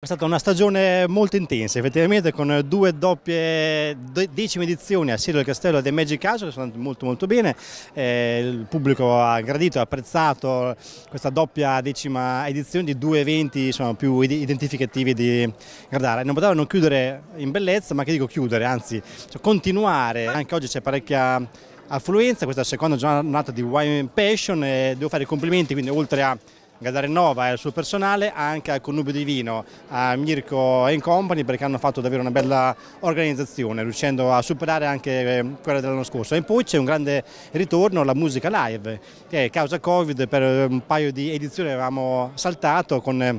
È stata una stagione molto intensa, effettivamente con due doppie decime edizioni a Sierra del Castello e The Magic Castle che sono andate molto molto bene, eh, il pubblico ha gradito, e apprezzato questa doppia decima edizione di due eventi insomma, più identificativi di Gardara. Non potevano chiudere in bellezza, ma che dico chiudere, anzi cioè continuare, anche oggi c'è parecchia affluenza, questa è la seconda giornata di Wine Passion e devo fare i complimenti quindi oltre a Gadarenova e al suo personale, anche al Connubio di Vino, a Mirko e Company perché hanno fatto davvero una bella organizzazione, riuscendo a superare anche ehm, quella dell'anno scorso. E poi c'è un grande ritorno alla musica live, che causa Covid per ehm, un paio di edizioni avevamo saltato con eh,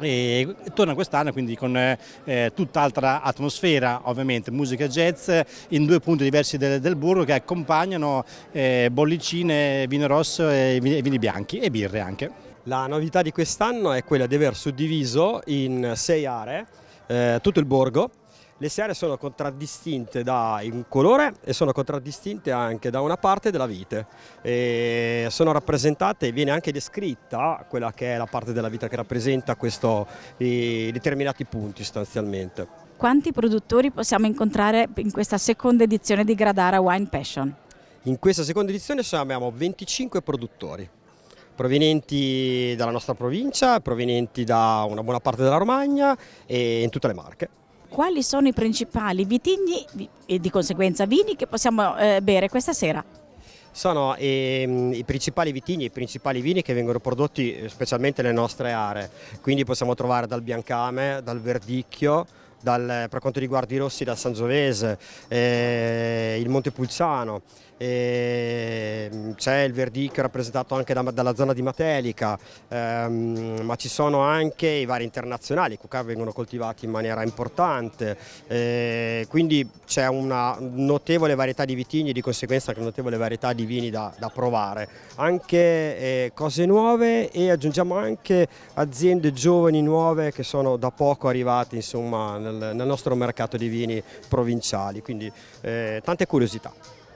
e torna quest'anno quindi con eh, eh tutt'altra atmosfera ovviamente, musica jazz in due punti diversi del, del burro che accompagnano eh, bollicine, vino rosso e vini, e vini bianchi e birre anche. La novità di quest'anno è quella di aver suddiviso in sei aree eh, tutto il borgo. Le sei aree sono contraddistinte da un colore e sono contraddistinte anche da una parte della vite. E sono rappresentate e viene anche descritta quella che è la parte della vita che rappresenta questo, i determinati punti sostanzialmente. Quanti produttori possiamo incontrare in questa seconda edizione di Gradara Wine Passion? In questa seconda edizione abbiamo 25 produttori provenienti dalla nostra provincia, provenienti da una buona parte della Romagna e in tutte le Marche. Quali sono i principali vitigni e di conseguenza vini che possiamo eh, bere questa sera? Sono ehm, i principali vitigni, i principali vini che vengono prodotti eh, specialmente nelle nostre aree, quindi possiamo trovare dal Biancame, dal Verdicchio, dal, per quanto riguarda i rossi da Sangiovese, eh, il Monte Pulciano, eh, c'è il Verdic rappresentato anche da, dalla zona di Matelica, ehm, ma ci sono anche i vari internazionali, i cucà vengono coltivati in maniera importante, eh, quindi c'è una notevole varietà di vitigni e di conseguenza anche una notevole varietà di vini da, da provare, anche eh, cose nuove e aggiungiamo anche aziende giovani nuove che sono da poco arrivate insomma nel, nel nostro mercato dei vini provinciali, quindi eh, tante curiosità.